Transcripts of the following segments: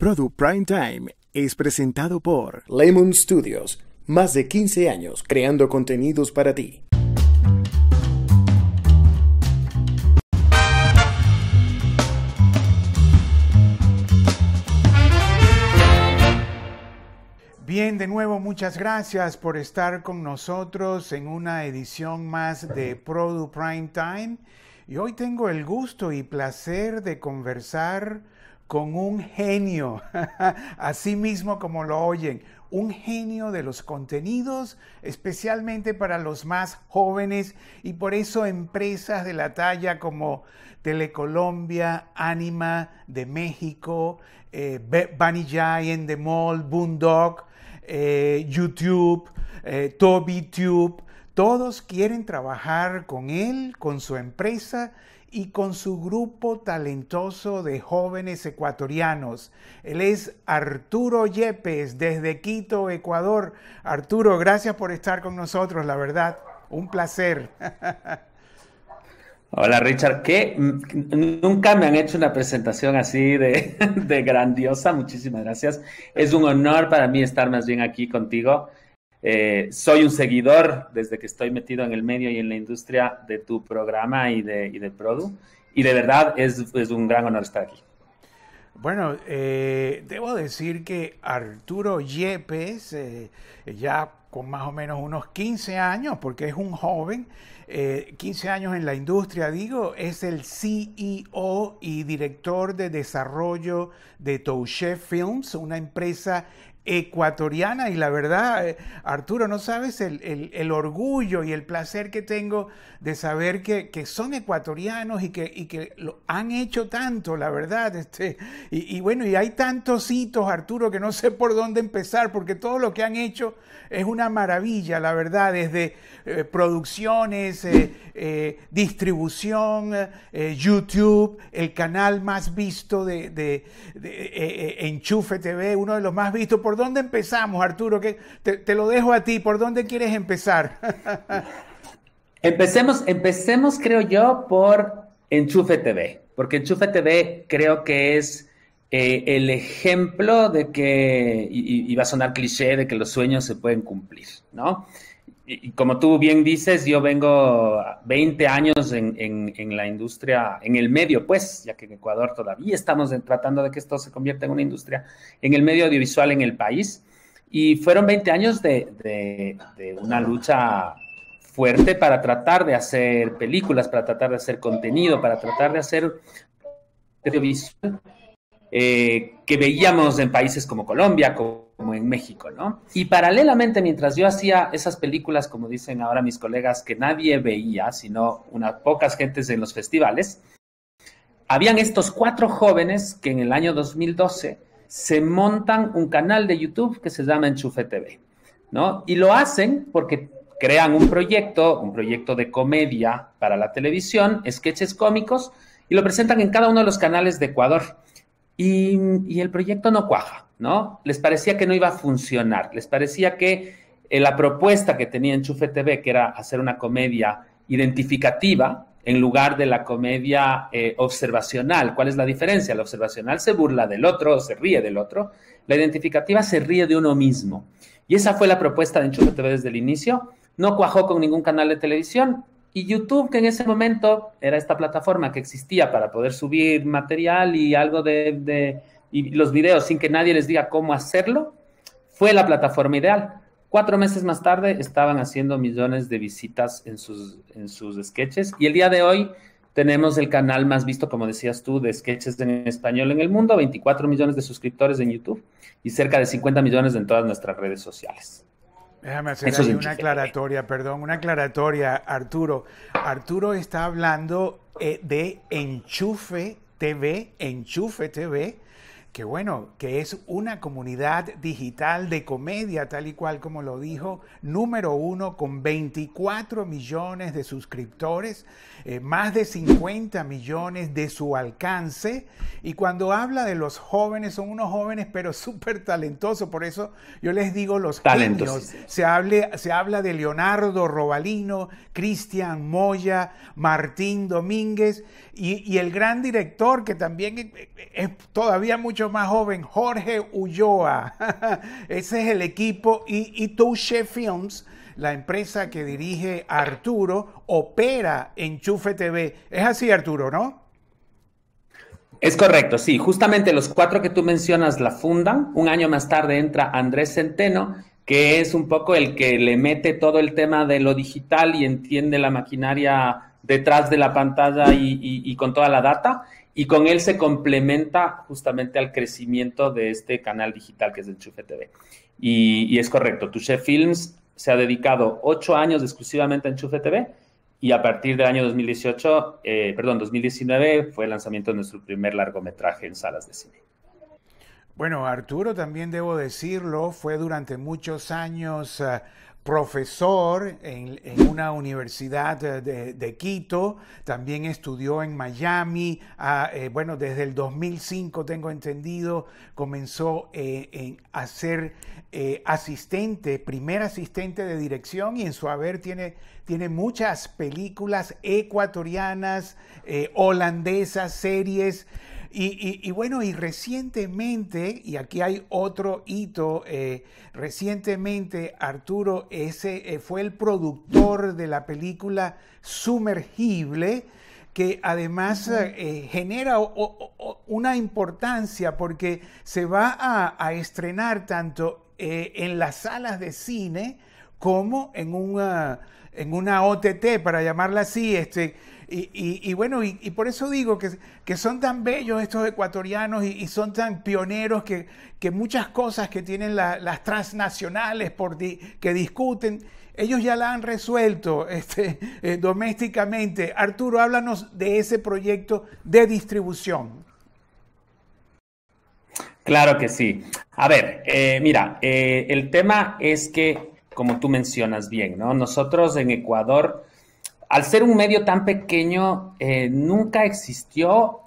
Produ Prime Time es presentado por Lemon Studios, más de 15 años creando contenidos para ti. Bien, de nuevo, muchas gracias por estar con nosotros en una edición más de Product Prime Time. Y hoy tengo el gusto y placer de conversar con un genio, así mismo como lo oyen, un genio de los contenidos, especialmente para los más jóvenes y por eso empresas de la talla como Telecolombia, Anima de México, eh, Bunny Giant Mall, Boondock, eh, YouTube, eh, TobyTube, todos quieren trabajar con él, con su empresa y con su grupo talentoso de jóvenes ecuatorianos. Él es Arturo Yepes desde Quito, Ecuador. Arturo, gracias por estar con nosotros, la verdad, un placer. Hola Richard, que nunca me han hecho una presentación así de, de, grandiosa, muchísimas gracias. Es un honor para mí estar más bien aquí contigo eh, soy un seguidor desde que estoy metido en el medio y en la industria de tu programa y de, y Produ. Y de verdad es, un gran honor estar aquí. Bueno, eh, debo decir que Arturo Yepes, eh, ya con más o menos unos 15 años, porque es un joven, 15 años en la industria, digo, es el CEO y director de desarrollo de Touche Films, una empresa ecuatoriana y la verdad, eh, Arturo, no sabes el, orgullo y el placer que tengo de saber que, son ecuatorianos y que, que, lo han hecho tanto, la verdad. Este, y, bueno, y hay tantos hitos, Arturo, que no sé por dónde empezar, porque todo lo que han hecho es una maravilla, la verdad, desde eh, producciones, eh, distribución, YouTube, el canal más visto de, de Enchufe TV, uno de los más vistos por ¿por dónde empezamos, Arturo? te, lo dejo a ti, ¿por dónde quieres empezar? empecemos, empecemos, creo yo, por Enchufe TV, porque Enchufe TV creo que es eh, el ejemplo de que, y va a sonar cliché, de que los sueños se pueden cumplir, ¿no? y como tú bien dices, yo vengo 20 años en, la industria, en el medio, pues, ya que en Ecuador todavía estamos tratando de que esto se convierta en una industria, en el medio audiovisual en el país. Y fueron 20 años de, una lucha fuerte para tratar de hacer películas, para tratar de hacer contenido, para tratar de hacer audiovisual eh, que veíamos en países como Colombia, en México, ¿no? Y paralelamente, mientras yo hacía esas películas, como dicen ahora mis colegas, que nadie veía, sino unas pocas gentes en los festivales, habían estos cuatro jóvenes que en el año 2012 se montan un canal de YouTube que se llama Enchufe TV, ¿no? Y lo hacen porque crean un proyecto, un proyecto de comedia para la televisión, sketches cómicos, y lo presentan en cada uno de los canales de Ecuador. y el proyecto no cuaja. ¿no? Les parecía que no iba a funcionar, les parecía que eh, la propuesta que tenía Enchufe TV, que era hacer una comedia identificativa, en lugar de la comedia eh, observacional. ¿Cuál es la diferencia? La observacional se burla del otro se ríe del otro. La identificativa se ríe de uno mismo. Y esa fue la propuesta de Enchufe TV desde el inicio. No cuajó con ningún canal de televisión. Y YouTube, que en ese momento era esta plataforma que existía para poder subir material y algo de, y los videos sin que nadie les diga cómo hacerlo, fue la plataforma ideal. Cuatro meses más tarde estaban haciendo millones de visitas en sus, en sus sketches y el día de hoy tenemos el canal más visto, como decías tú, de sketches en español en el mundo, 24 millones de suscriptores en YouTube y cerca de 50 millones en todas nuestras redes sociales. Déjame hacer una aclaratoria, perdón, una aclaratoria, Arturo. Arturo está hablando eh, de Enchufe TV, Enchufe TV, que bueno, que es una comunidad digital de comedia, tal y cual como lo dijo, número uno, con 24 millones de suscriptores, eh, más de 50 millones de su alcance. Y cuando habla de los jóvenes, son unos jóvenes, pero súper talentosos. Por eso yo les digo los talentos. Se, se habla de Leonardo Robalino, Cristian Moya, Martín Domínguez y, el gran director, que también e, e, es todavía mucho más joven, Jorge Ulloa. Ese es el equipo. Y, Touche Films, la empresa que dirige Arturo, opera Enchufe TV. Es así, Arturo, ¿no? Es correcto, sí. Justamente los cuatro que tú mencionas la fundan. Un año más tarde entra Andrés Centeno, que es un poco el que le mete todo el tema de lo digital y entiende la maquinaria detrás de la pantalla y, con toda la data. Y con él se complementa justamente al crecimiento de este canal digital que es Enchufe TV. Y, es correcto, Touché Films se ha dedicado ocho años exclusivamente a Enchufe TV y a partir del año 2018, eh, perdón, 2019 fue el lanzamiento de nuestro primer largometraje en salas de cine. Bueno, Arturo, también debo decirlo, fue durante muchos años eh, profesor en, una universidad eh, de, Quito, también estudió en Miami, ah, eh, bueno, desde el 2005 tengo entendido, comenzó eh, a ser asistente, primer asistente de dirección y en su haber tiene, tiene muchas películas ecuatorianas, holandesas, series. Y, bueno, y recientemente, y aquí hay otro hito, eh, recientemente Arturo ese, eh, fue el productor de la película Sumergible, que además eh, genera una importancia porque se va a, estrenar tanto en las salas de cine como en una, en una OTT, para llamarla así, este, y, bueno, y, por eso digo que, son tan bellos estos ecuatorianos y, son tan pioneros que, muchas cosas que tienen las transnacionales que discuten, ellos ya la han resuelto este, eh, domésticamente. Arturo, háblanos de ese proyecto de distribución. Claro que sí. A ver, eh, mira, eh, el tema es que, como tú mencionas bien, ¿no? Nosotros en Ecuador al ser un medio tan pequeño, eh, nunca existió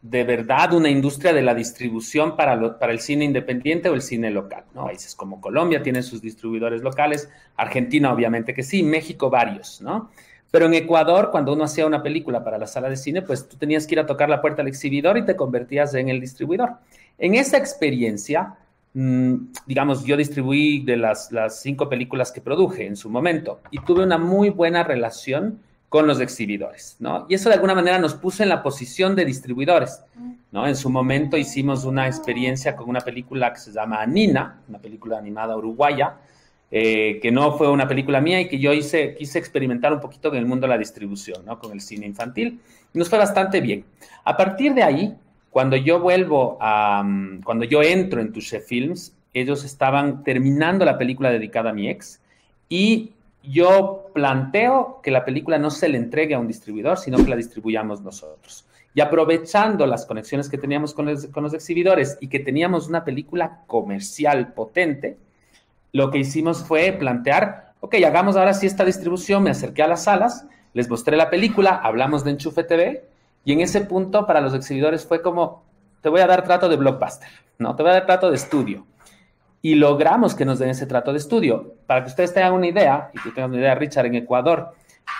de verdad una industria de la distribución para, para el cine independiente o el cine local. ¿no? Países como Colombia tienen sus distribuidores locales, Argentina obviamente que sí, México varios, ¿no? Pero en Ecuador, cuando uno hacía una película para la sala de cine, pues tú tenías que ir a tocar la puerta al exhibidor y te convertías en el distribuidor. En esa experiencia, Mm, digamos, yo distribuí de las, cinco películas que produje en su momento y tuve una muy buena relación con los exhibidores, ¿no? Y eso de alguna manera nos puso en la posición de distribuidores, ¿no? En su momento hicimos una experiencia con una película que se llama Nina, una película animada uruguaya, eh, que no fue una película mía y que yo hice, quise experimentar un poquito en el mundo de la distribución, ¿no? Con el cine infantil. Y nos fue bastante bien. A partir de ahí, cuando yo vuelvo a, mm, cuando yo entro en Touché Films, ellos estaban terminando la película dedicada a mi ex y yo planteo que la película no se le entregue a un distribuidor, sino que la distribuyamos nosotros. Y aprovechando las conexiones que teníamos con los, con los exhibidores y que teníamos una película comercial potente, lo que hicimos fue plantear, ok, hagamos ahora sí esta distribución, me acerqué a las salas, les mostré la película, hablamos de Enchufe TV y en ese punto, para los exhibidores fue como, te voy a dar trato de blockbuster, ¿no? Te voy a dar trato de estudio. Y logramos que nos den ese trato de estudio. Para que ustedes tengan una idea, y que tengan una idea, Richard, en Ecuador,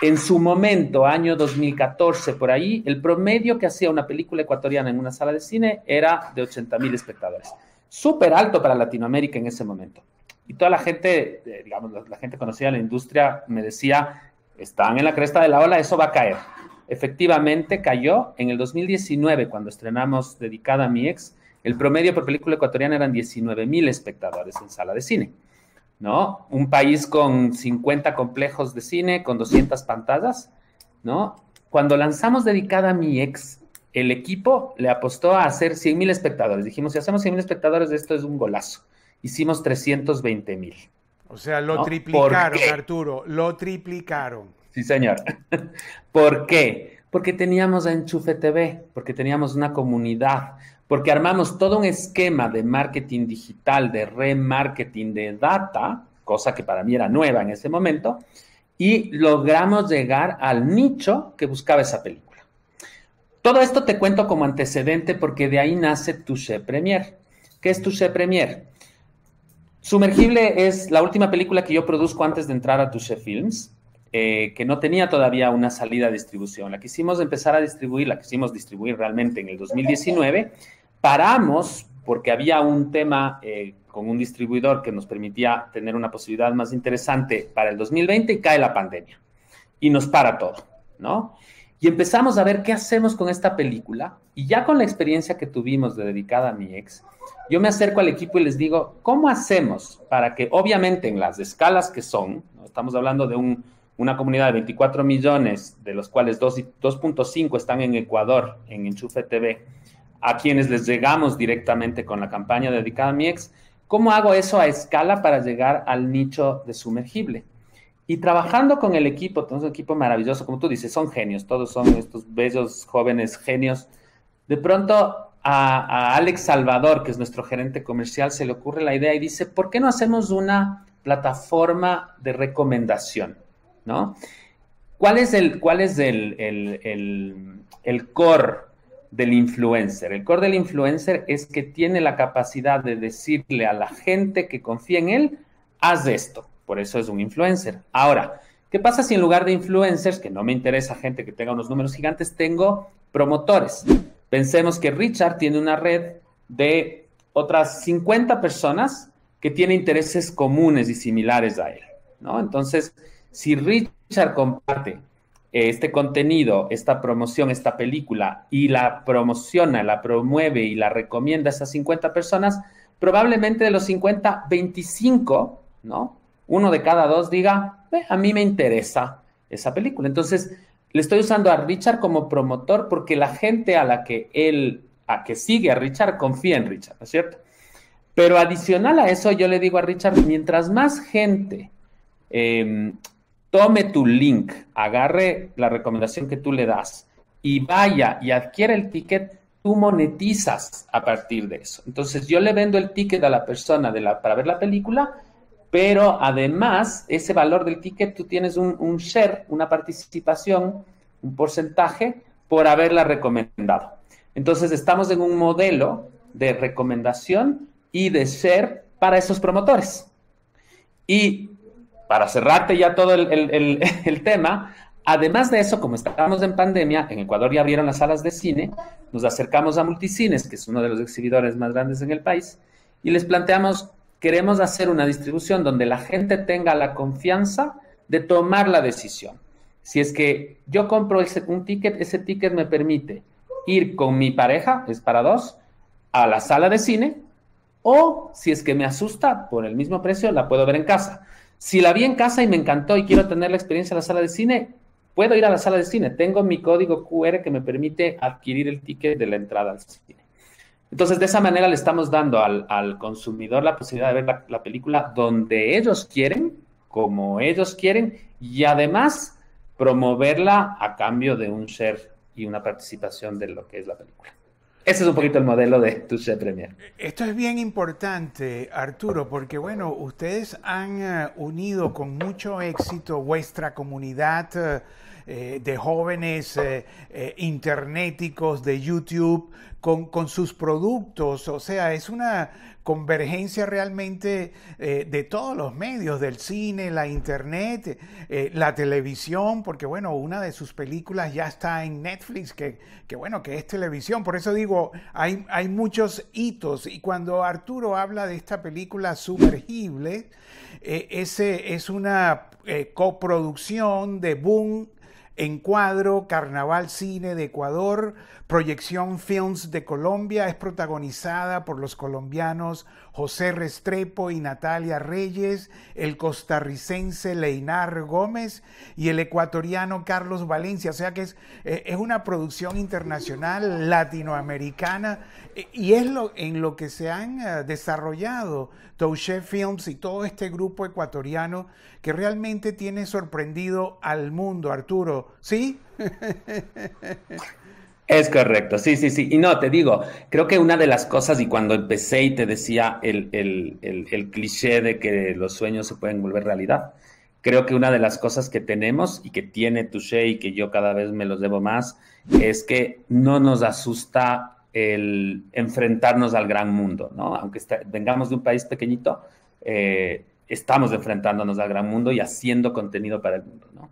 en su momento, año 2014, por ahí, el promedio que hacía una película ecuatoriana en una sala de cine era de 80 mil espectadores. Súper alto para Latinoamérica en ese momento. Y toda la gente, eh, digamos, la gente conocida en la industria me decía, están en la cresta de la ola, eso va a caer efectivamente cayó en el 2019, cuando estrenamos Dedicada a mi ex, el promedio por película ecuatoriana eran 19 mil espectadores en sala de cine, ¿no? Un país con 50 complejos de cine, con 200 pantallas, ¿no? Cuando lanzamos Dedicada a mi ex, el equipo le apostó a hacer 100 mil espectadores. Dijimos, si hacemos 100 mil espectadores, esto es un golazo. Hicimos 320 mil. O sea, lo triplicaron, Arturo, lo triplicaron. Sí, señor. ¿Por qué? Porque teníamos a Enchufe TV, porque teníamos una comunidad, porque armamos todo un esquema de marketing digital, de remarketing de data, cosa que para mí era nueva en ese momento, y logramos llegar al nicho que buscaba esa película. Todo esto te cuento como antecedente porque de ahí nace Touché Premier. ¿Qué es Touché Premier? Sumergible es la última película que yo produzco antes de entrar a Touché Films. Eh, que no tenía todavía una salida a distribución. La quisimos empezar a distribuir, la quisimos distribuir realmente en el 2019. Paramos porque había un tema eh, con un distribuidor que nos permitía tener una posibilidad más interesante para el 2020 y cae la pandemia y nos para todo, ¿no? Y empezamos a ver qué hacemos con esta película y ya con la experiencia que tuvimos de dedicada a mi ex, yo me acerco al equipo y les digo, ¿cómo hacemos para que obviamente en las escalas que son, estamos hablando de un una comunidad de 24 millones, de los cuales 2.5 están en Ecuador, en Enchufe TV, a quienes les llegamos directamente con la campaña dedicada a mi ex, ¿cómo hago eso a escala para llegar al nicho de sumergible? Y trabajando con el equipo, tenemos un equipo maravilloso, como tú dices, son genios, todos son estos bellos jóvenes genios. De pronto a, a Alex Salvador, que es nuestro gerente comercial, se le ocurre la idea y dice, ¿por qué no hacemos una plataforma de recomendación? ¿no? ¿Cuál es el, cuál es core del influencer? El core del influencer es que tiene la capacidad de decirle a la gente que confía en él, haz esto. Por eso es un influencer. Ahora, ¿qué pasa si en lugar de influencers, que no me interesa gente que tenga unos números gigantes, tengo promotores? Pensemos que Richard tiene una red de otras 50 personas que tiene intereses comunes y similares a él, ¿no? Entonces, si Richard comparte eh, este contenido, esta promoción, esta película, y la promociona, la promueve y la recomienda a esas 50 personas, probablemente de los 50, 25, ¿no? Uno de cada dos diga, eh, a mí me interesa esa película. Entonces, le estoy usando a Richard como promotor porque la gente a la que él, a que sigue a Richard, confía en Richard, ¿no es cierto? Pero adicional a eso, yo le digo a Richard, mientras más gente em, tome tu link, agarre la recomendación que tú le das y vaya y adquiere el ticket, tú monetizas a partir de eso. Entonces yo le vendo el ticket a la persona para ver la película, pero además ese valor del ticket tú tienes un, un share, una participación, un porcentaje por haberla recomendado. Entonces estamos en un modelo de recomendación y de share para esos promotores. Y para cerrarte ya todo el, tema, Además de eso, como estamos en pandemia, en Ecuador ya abrieron las salas de cine, nos acercamos a Multicines, que es uno de los exhibidores más grandes en el país, y les planteamos, queremos hacer una distribución donde la gente tenga la confianza de tomar la decisión. Si es que yo compro un ticket, ese ticket me permite ir con mi pareja, es para dos, a la sala de cine, o si es que me asusta, por el mismo precio la puedo ver en casa. Si la vi en casa y me encantó y quiero tener la experiencia en la sala de cine, puedo ir a la sala de cine. Tengo mi código QR que me permite adquirir el ticket de la entrada al cine. Entonces, de esa manera le estamos dando al, consumidor la posibilidad de ver la, la, película donde ellos quieren, como ellos quieren, y además promoverla a cambio de un share y una participación de lo que es la película. Ese es un poquito el modelo de Touché Premier. Esto es bien importante, Arturo, porque bueno, ustedes han eh, unido con mucho éxito vuestra comunidad eh, eh, de jóvenes eh, eh, interneticos de YouTube, con, sus productos. O sea, es una convergencia realmente de todos los medios, del cine, la internet, la televisión, porque bueno, una de sus películas ya está en Netflix, que, bueno, que es televisión. Por eso digo, hay, hay muchos hitos. Y cuando Arturo habla de esta película sumergible, ese es una coproducción de Boom Encuadro, Carnaval Cine de Ecuador, Proyección Films de Colombia, es protagonizada por los colombianos José Restrepo y Natalia Reyes, el costarricense Leinar Gómez y el ecuatoriano Carlos Valencia. O sea que es, eh, es una producción internacional latinoamericana eh, y es lo, en lo que se han eh, desarrollado Touché Films y todo este grupo ecuatoriano que realmente tiene sorprendido al mundo, Arturo. ¿Sí? Es correcto, sí, sí, sí. Y no, te digo, creo que una de las cosas, y cuando empecé y te decía el, cliché de que los sueños se pueden volver realidad, creo que una de las cosas que tenemos y que tiene Touché y que yo cada vez me los debo más, es que no nos asusta el enfrentarnos al gran mundo, ¿no? Aunque vengamos de un país pequeñito, eh, estamos enfrentándonos al gran mundo y haciendo contenido para el mundo, ¿no?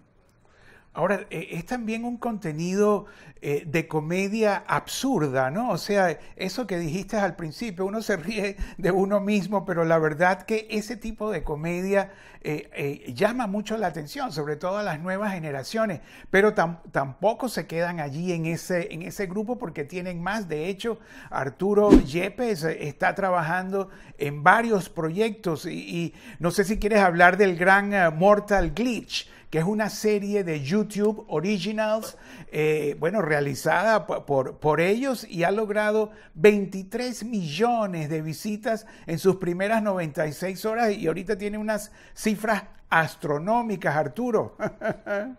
Ahora, eh, es también un contenido eh, de comedia absurda, ¿no? O sea, eso que dijiste al principio, uno se ríe de uno mismo, pero la verdad que ese tipo de comedia eh, llama mucho la atención, sobre todo a las nuevas generaciones, pero tampoco se quedan allí en ese, en ese grupo porque tienen más. De hecho, Arturo Yepes está trabajando en varios proyectos y, no sé si quieres hablar del gran Mortal Glitch que es una serie de YouTube Originals, eh, bueno, realizada por, por ellos y ha logrado 23 millones de visitas en sus primeras 96 horas y ahorita tiene unas cifras astronómicas, Arturo.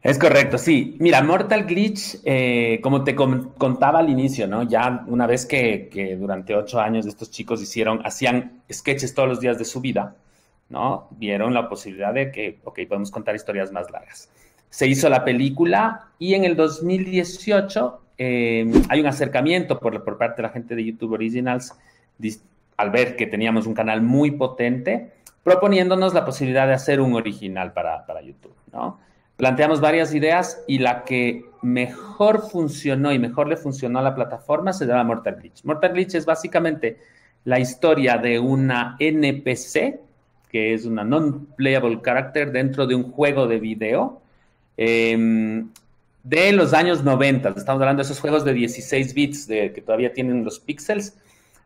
Es correcto, sí. Mira, Mortal Glitch, eh, como te contaba al inicio, ¿no? Ya una vez que, que, durante ocho años estos chicos hicieron, hacían sketches todos los días de su vida, Vieron la posibilidad de que, ok, podemos contar historias más largas. Se hizo la película y en el 2018 em, hay un acercamiento por, parte de la gente de YouTube Originals al ver que teníamos un canal muy potente, proponiéndonos la posibilidad de hacer un original para, YouTube, Planteamos varias ideas y la que mejor funcionó y mejor le funcionó a la plataforma se llama Mortal Glitch. Mortal Glitch es básicamente la historia de una NPC que es una non-playable character dentro de un juego de video em, de los años 90. Estamos hablando de esos juegos de 16 bits de, que todavía tienen los píxeles.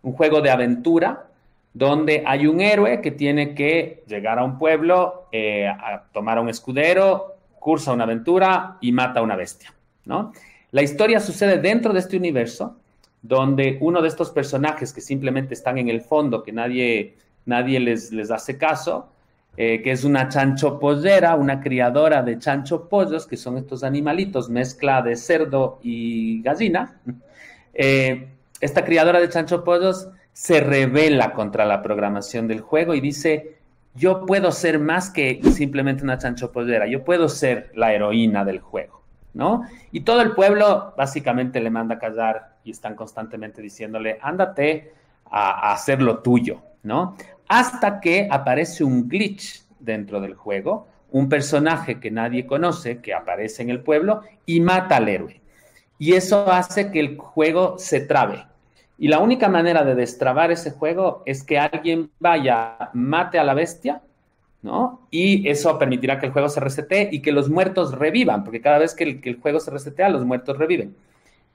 Un juego de aventura donde hay un héroe que tiene que llegar a un pueblo, eh, tomar a un escudero, cursa una aventura y mata a una bestia. ¿no? La historia sucede dentro de este universo donde uno de estos personajes que simplemente están en el fondo, que nadie nadie les, hace caso, eh, que es una chancho pollera, una criadora de chancho pollos, que son estos animalitos, mezcla de cerdo y gallina. Eh, esta criadora de chancho pollos se revela contra la programación del juego y dice, yo puedo ser más que simplemente una chancho pollera, yo puedo ser la heroína del juego, ¿no? Y todo el pueblo básicamente le manda a callar y están constantemente diciéndole, ándate a hacer lo tuyo, ¿no? hasta que aparece un glitch dentro del juego, un personaje que nadie conoce, que aparece en el pueblo y mata al héroe. Y eso hace que el juego se trabe. Y la única manera de destrabar ese juego es que alguien vaya, mate a la bestia, ¿no? Y eso permitirá que el juego se resete y que los muertos revivan, porque cada vez que el, que el juego se resetea, los muertos reviven.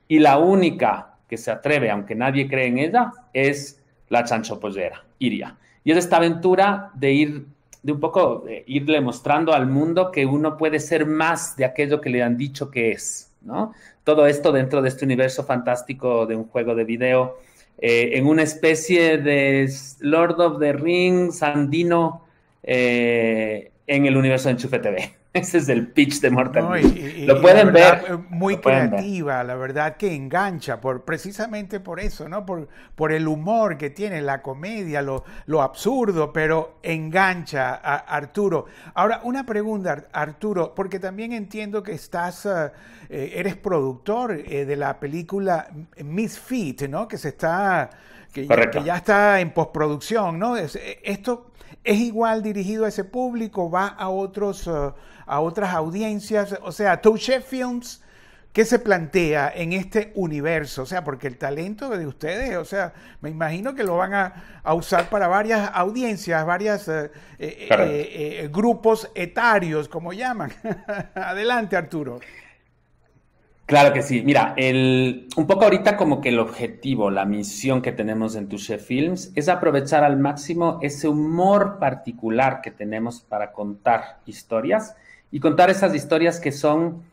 Y la única que se atreve, aunque nadie cree en ella, es la chancho chanchopollera, Iria. Y es esta aventura de ir, de un poco de irle mostrando al mundo que uno puede ser más de aquello que le han dicho que es, ¿no? Todo esto dentro de este universo fantástico de un juego de video, eh, en una especie de Lord of the Rings andino eh, en el universo de Enchufe TV. Ese es el pitch de Mortal Lo pueden ver. Muy creativa, la verdad que engancha, por, precisamente por eso, ¿no? Por, por el humor que tiene, la comedia, lo, lo absurdo, pero engancha a Arturo. Ahora, una pregunta, Arturo, porque también entiendo que estás, eh, eh, eres productor eh, de la película Misfit, ¿no? Que se está que, ya, está en postproducción, ¿no? Eh, esto es igual dirigido a ese público, va a otros eh, a otras audiencias, o sea, touche Films ¿Qué se plantea en este universo? O sea, porque el talento de ustedes, o sea, me imagino que lo van a, usar para varias audiencias, varios eh, grupos etarios, como llaman. Adelante, Arturo. Claro que sí. Mira, un poco ahorita como que el objetivo, la misión que tenemos en Touché Films es aprovechar al máximo ese humor particular que tenemos para contar historias y contar esas historias que son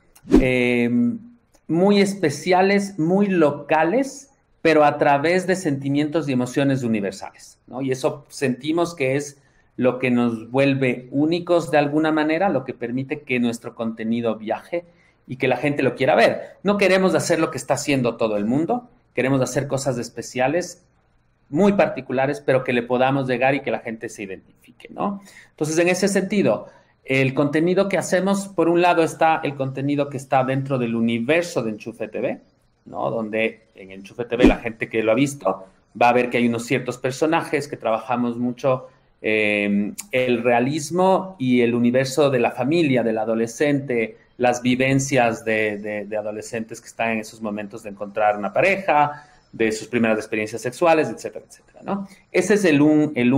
em, muy especiales, muy locales, pero a través de sentimientos y emociones universales. ¿no? Y eso sentimos que es lo que nos vuelve únicos de alguna manera, lo que permite que nuestro contenido viaje y que la gente lo quiera ver. No queremos hacer lo que está haciendo todo el mundo, queremos hacer cosas especiales, muy particulares, pero que le podamos llegar y que la gente se identifique, ¿no? Entonces, en ese sentido, el contenido que hacemos, por un lado está el contenido que está dentro del universo de Enchufe TV, ¿no? Donde en Enchufe TV la gente que lo ha visto va a ver que hay unos ciertos personajes que trabajamos mucho eh, el realismo y el universo de la familia, del adolescente, las vivencias de, adolescentes que están en esos momentos de encontrar una pareja, de sus primeras experiencias sexuales, etcétera, etcétera, ¿no? Esa es el el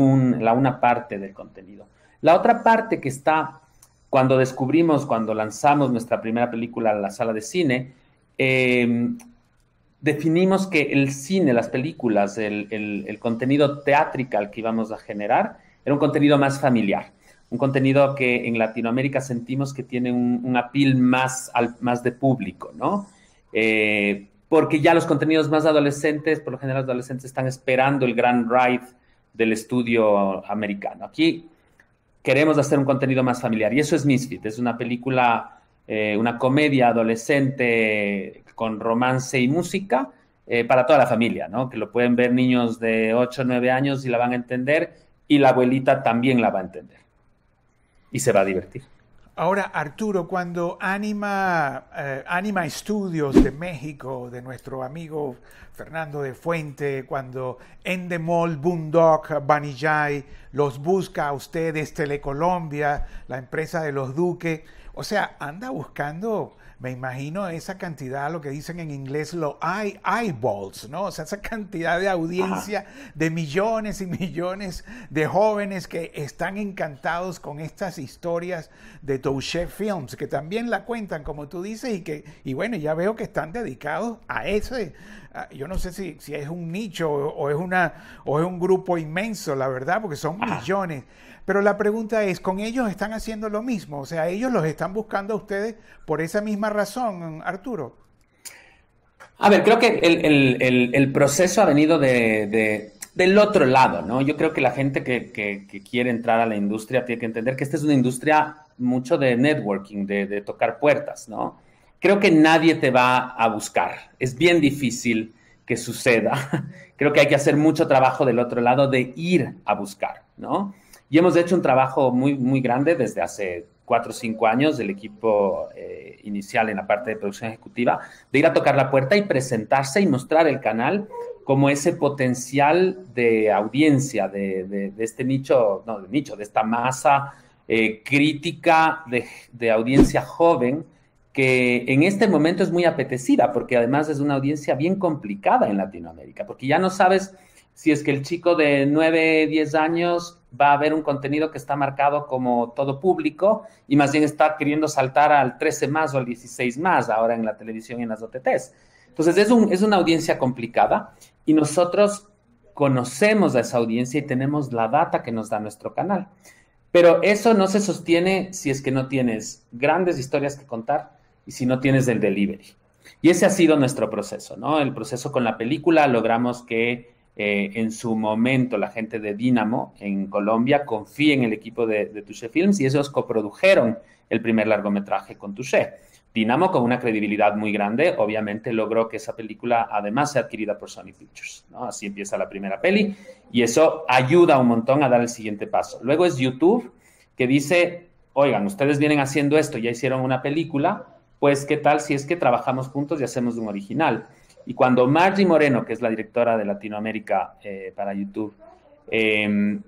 la una parte del contenido. La otra parte que está cuando descubrimos, cuando lanzamos nuestra primera película a la sala de cine, em, definimos que el cine, las películas, el, el, el contenido teatral que íbamos a generar era un contenido más familiar un contenido que en Latinoamérica sentimos que tiene un, apil más, más de público, ¿no? Eh, porque ya los contenidos más adolescentes, por lo general los adolescentes están esperando el gran ride del estudio americano. Aquí queremos hacer un contenido más familiar y eso es Misfit, es una película, eh, una comedia adolescente con romance y música eh, para toda la familia, ¿no? Que lo pueden ver niños de 8, 9 años y la van a entender y la abuelita también la va a entender y se va a divertir. Ahora, Arturo, cuando Anima, eh, Anima Estudios de México, de nuestro amigo Fernando de Fuente, cuando Endemol, Boondock, Banijay los busca a ustedes, Telecolombia, la empresa de los Duque, o sea, anda buscando me imagino esa cantidad, lo que dicen en inglés, lo eye, eyeballs, ¿no? O sea, esa cantidad de audiencia de millones y millones de jóvenes que están encantados con estas historias de Touché Films, que también la cuentan, como tú dices, y que, y bueno, ya veo que están dedicados a ese Ah, yo no sé si, es un nicho o, es una, o es un grupo inmenso, la verdad, porque son ah. millones. Pero la pregunta es, ¿con ellos están haciendo lo mismo? O sea, ellos los están buscando a ustedes por esa misma razón, Arturo. A ver, creo que el, proceso ha venido de, del otro lado, ¿no? Yo creo que la gente que, quiere entrar a la industria tiene que entender que esta es una industria mucho de networking, de tocar puertas, ¿no? creo que nadie te va a buscar. Es bien difícil que suceda. Creo que hay que hacer mucho trabajo del otro lado de ir a buscar, ¿no? Y hemos hecho un trabajo muy, muy grande desde hace cuatro o cinco años del equipo eh, inicial en la parte de producción ejecutiva, de ir a tocar la puerta y presentarse y mostrar el canal como ese potencial de audiencia, de, este nicho, no, de nicho, de esta masa eh, crítica de, de audiencia joven que en este momento es muy apetecida, porque además es una audiencia bien complicada en Latinoamérica, porque ya no sabes si es que el chico de 9, 10 años va a ver un contenido que está marcado como todo público y más bien está queriendo saltar al 13 más o al 16 más ahora en la televisión y en las OTTs. Entonces es, un, es una audiencia complicada y nosotros conocemos a esa audiencia y tenemos la data que nos da nuestro canal. Pero eso no se sostiene si es que no tienes grandes historias que contar, y si no tienes del delivery. Y ese ha sido nuestro proceso, ¿no? El proceso con la película, logramos que eh, en su momento la gente de Dynamo en Colombia confíe en el equipo de, de Touché Films y ellos coprodujeron el primer largometraje con Touché. Dynamo, con una credibilidad muy grande, obviamente logró que esa película además sea adquirida por Sony Pictures. ¿no? Así empieza la primera peli y eso ayuda un montón a dar el siguiente paso. Luego es YouTube que dice, oigan, ustedes vienen haciendo esto, ya hicieron una película, pues qué tal si es que trabajamos juntos y hacemos un original. Y cuando Margie Moreno, que es la directora de Latinoamérica eh, para YouTube, em,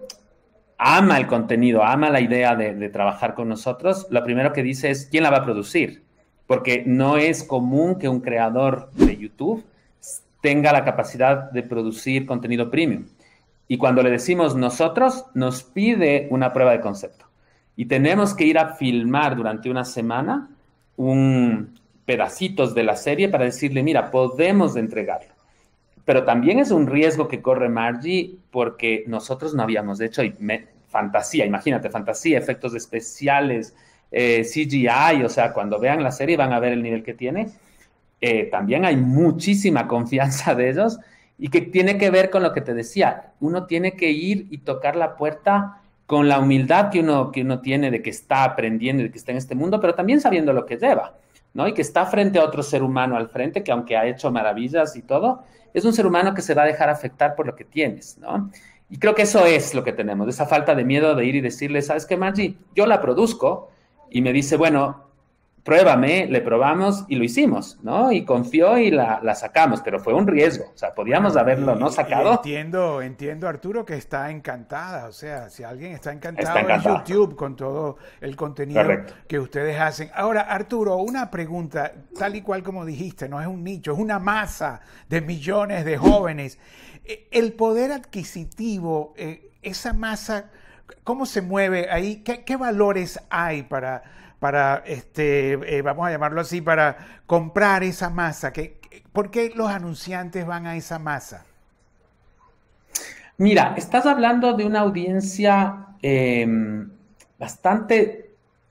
ama el contenido, ama la idea de, trabajar con nosotros, lo primero que dice es quién la va a producir, porque no es común que un creador de YouTube tenga la capacidad de producir contenido premium. Y cuando le decimos nosotros, nos pide una prueba de concepto. Y tenemos que ir a filmar durante una semana un pedacitos de la serie para decirle, mira, podemos entregarlo. Pero también es un riesgo que corre Margie porque nosotros no habíamos hecho fantasía, imagínate, fantasía, efectos especiales, eh, CGI, o sea, cuando vean la serie van a ver el nivel que tiene. Eh, también hay muchísima confianza de ellos y que tiene que ver con lo que te decía, uno tiene que ir y tocar la puerta con la humildad que uno, que uno tiene de que está aprendiendo y que está en este mundo, pero también sabiendo lo que lleva, ¿no? Y que está frente a otro ser humano al frente, que aunque ha hecho maravillas y todo, es un ser humano que se va a dejar afectar por lo que tienes, ¿no? Y creo que eso es lo que tenemos, esa falta de miedo de ir y decirle, ¿sabes qué, Maggi? Yo la produzco y me dice, bueno, pruébame, le probamos y lo hicimos, ¿no? Y confió y la, sacamos, pero fue un riesgo, o sea, podíamos ah, haberlo no sacado. entiendo, entiendo Arturo que está encantada, o sea, si alguien está encantado, en YouTube con todo el contenido que ustedes hacen. Ahora, Arturo, una pregunta, tal y cual como dijiste, no es un nicho, es una masa de millones de jóvenes. E, el poder adquisitivo, eh, esa masa, ¿cómo se mueve ahí? qué valores hay para para, este, eh, vamos a llamarlo así, para comprar esa masa? que ¿Por qué los anunciantes van a esa masa? Mira, estás hablando de una audiencia em, bastante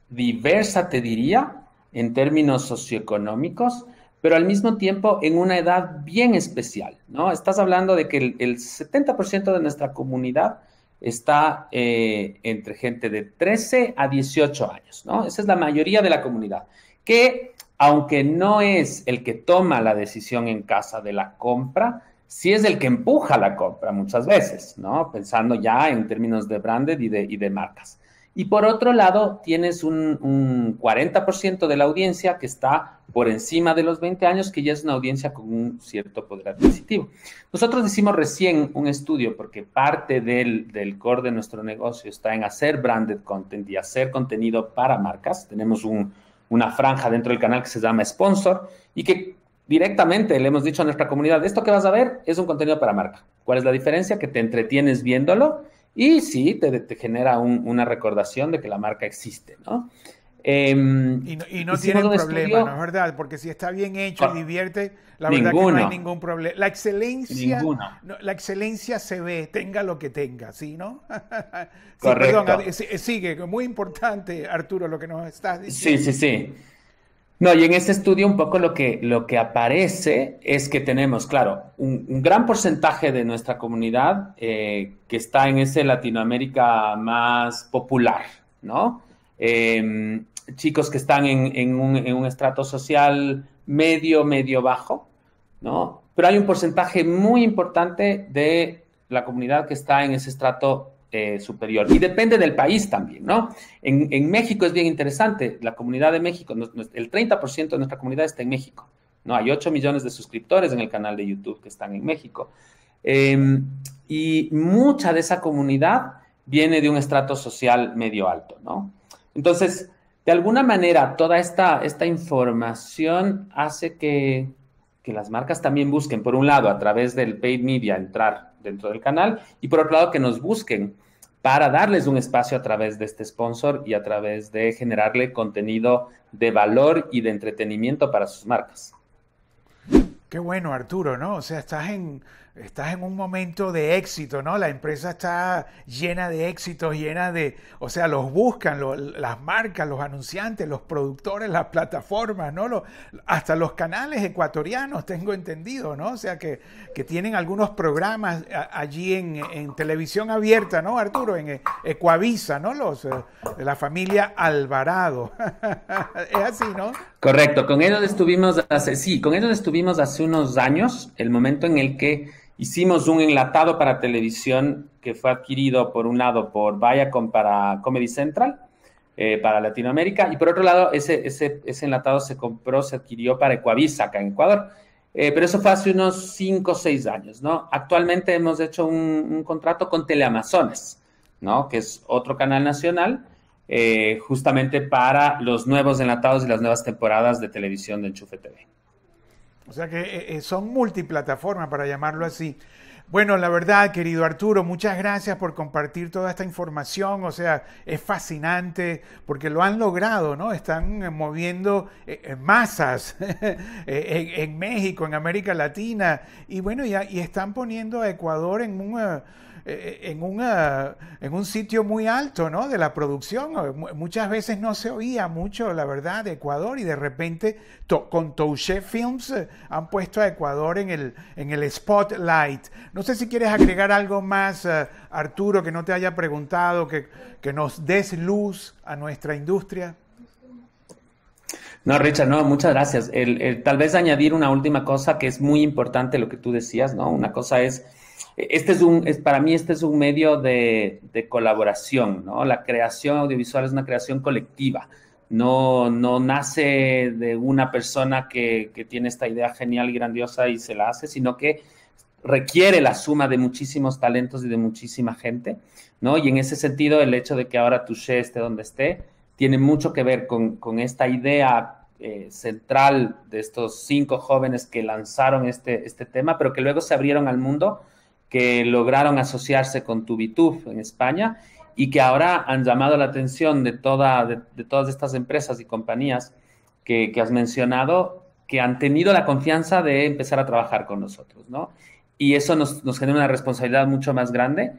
diversa, te diría, en términos socioeconómicos, pero al mismo tiempo en una edad bien especial, ¿no? Estás hablando de que el, el 70% de nuestra comunidad está eh, entre gente de 13 a 18 años, ¿no? Esa es la mayoría de la comunidad, que aunque no es el que toma la decisión en casa de la compra, sí es el que empuja la compra muchas veces, ¿no? Pensando ya en términos de branded y de, y de marcas. Y por otro lado, tienes un, 40% de la audiencia que está por encima de los 20 años, que ya es una audiencia con un cierto poder adquisitivo. Nosotros hicimos recién un estudio porque parte del, core de nuestro negocio está en hacer branded content y hacer contenido para marcas. Tenemos una franja dentro del canal que se llama sponsor y que directamente le hemos dicho a nuestra comunidad, esto que vas a ver es un contenido para marca. ¿Cuál es la diferencia? Que te entretienes viéndolo y sí te, te genera una recordación de que la marca existe, ¿no? Eh, y no, tiene problema, ¿no es verdad? Porque si está bien hecho y divierte, la verdad que no hay ningún problema. La excelencia, no, la excelencia se ve, tenga lo que tenga, ¿sí, no? sí, Correcto. Eh, eh, sigue, muy importante, Arturo, lo que nos estás diciendo. Sí, sí, sí. No, y en ese estudio un poco lo que, lo que aparece es que tenemos, claro, un, gran porcentaje de nuestra comunidad eh, que está en ese Latinoamérica más popular, ¿no? Em, chicos que están en, un, en, un, estrato social medio, medio bajo, ¿no? Pero hay un porcentaje muy importante de la comunidad que está en ese estrato eh, superior. Y depende del país también, ¿no? En, México es bien interesante, la comunidad de México, el 30% de nuestra comunidad está en México, ¿no? Hay 8 millones de suscriptores en el canal de YouTube que están en México. Em, y mucha de esa comunidad viene de un estrato social medio alto, ¿no? Entonces, de alguna manera, toda esta, esta información hace que que las marcas también busquen, por un lado, a través del paid media, entrar dentro del canal, y por otro lado, que nos busquen para darles un espacio a través de este sponsor y a través de generarle contenido de valor y de entretenimiento para sus marcas. Qué bueno, Arturo, ¿no? O sea, estás en, estás en un momento de éxito, ¿no? La empresa está llena de éxitos, llena de, o sea, los buscan, las marcas, los anunciantes, los productores, las plataformas, ¿no? hasta los canales ecuatorianos, tengo entendido, ¿no? O sea, que, tienen algunos programas allí en, televisión abierta, ¿no, Arturo? En eh, Ecuavisa, ¿no? Los eh, de la familia Alvarado. es así, ¿no? Correcto, con ellos estuvimos hace, sí, con ellos estuvimos hace unos años, el momento en el que Hicimos un enlatado para televisión que fue adquirido por un lado por Viacom para Comedy Central, eh, para Latinoamérica, y por otro lado ese, ese, ese, enlatado se compró, se adquirió para Ecuavisa acá en Ecuador, eh, pero eso fue hace unos 5 o 6 años, ¿no? Actualmente hemos hecho un, contrato con Teleamazones ¿no? Que es otro canal nacional, eh, justamente para los nuevos enlatados y las nuevas temporadas de televisión de Enchufe TV. O sea que eh, eh, son multiplataformas, para llamarlo así. Bueno, la verdad, querido Arturo, muchas gracias por compartir toda esta información. O sea, es fascinante porque lo han logrado, ¿no? Están eh, moviendo masas en, México, en América Latina. Y bueno, y están poniendo a Ecuador en un eh, en, en un sitio muy alto ¿no? de la producción. Eh, muchas veces no se oía mucho, la verdad, de Ecuador y de repente con Touché Films eh, han puesto a Ecuador en el, en el spotlight. No sé si quieres agregar algo más, Arturo, que no te haya preguntado, que, que nos des luz a nuestra industria. No, Richard, no, muchas gracias. el, tal vez añadir una última cosa que es muy importante lo que tú decías, ¿no? Una cosa es este es un, es, para mí este es un medio de, de, colaboración, ¿no? La creación audiovisual es una creación colectiva, no, no nace de una persona que, que tiene esta idea genial y grandiosa y se la hace, sino que requiere la suma de muchísimos talentos y de muchísima gente, ¿no? Y en ese sentido, el hecho de que ahora Touché esté donde esté, tiene mucho que ver con, con esta idea eh, central de estos cinco jóvenes que lanzaron este, este tema, pero que luego se abrieron al mundo que lograron asociarse con Tubituf en España y que ahora han llamado la atención de, todas estas empresas y compañías que, has mencionado, que han tenido la confianza de empezar a trabajar con nosotros, ¿no? Y eso nos, nos genera una responsabilidad mucho más grande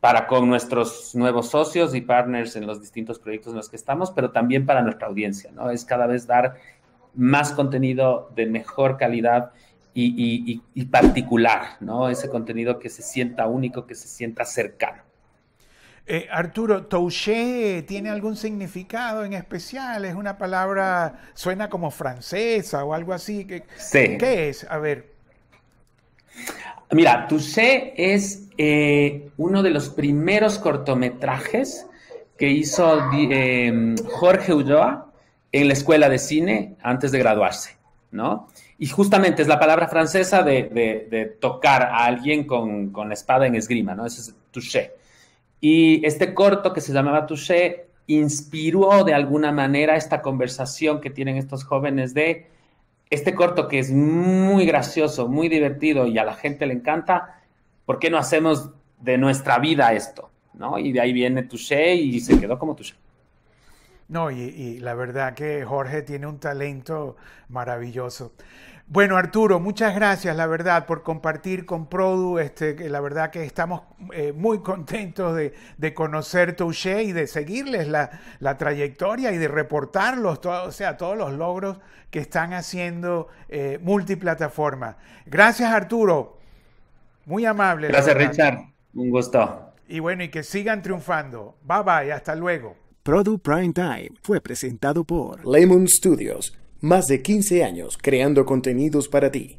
para con nuestros nuevos socios y partners en los distintos proyectos en los que estamos, pero también para nuestra audiencia, ¿no? Es cada vez dar más contenido de mejor calidad y, particular, ¿no? Ese contenido que se sienta único, que se sienta cercano. Eh, Arturo, touché eh, tiene algún significado en especial, es una palabra, suena como francesa o algo así. ¿Qué, sí. es? A ver. Mira, touché es eh, uno de los primeros cortometrajes que hizo Jorge Ulloa en la escuela de cine antes de graduarse, ¿no? Y justamente es la palabra francesa de, tocar a alguien con, la espada en esgrima, ¿no? Ese es touché. Y este corto que se llamaba touché inspiró de alguna manera esta conversación que tienen estos jóvenes de este corto que es muy gracioso, muy divertido y a la gente le encanta, ¿por qué no hacemos de nuestra vida esto? ¿No? Y de ahí viene touché y se quedó como touché. No, y, la verdad que Jorge tiene un talento maravilloso. Bueno, Arturo, muchas gracias, la verdad, por compartir con Produ. Este, la verdad que estamos eh, muy contentos de, conocer Touché y de seguirles la, trayectoria y de reportarlos, o sea, todos los logros que están haciendo eh, multiplataforma. Gracias, Arturo. Muy amable. Gracias, Richard. Un gusto. Y bueno, y que sigan triunfando. Bye bye, hasta luego. Produ Prime Time fue presentado por Lemon Studios, más de 15 años creando contenidos para ti.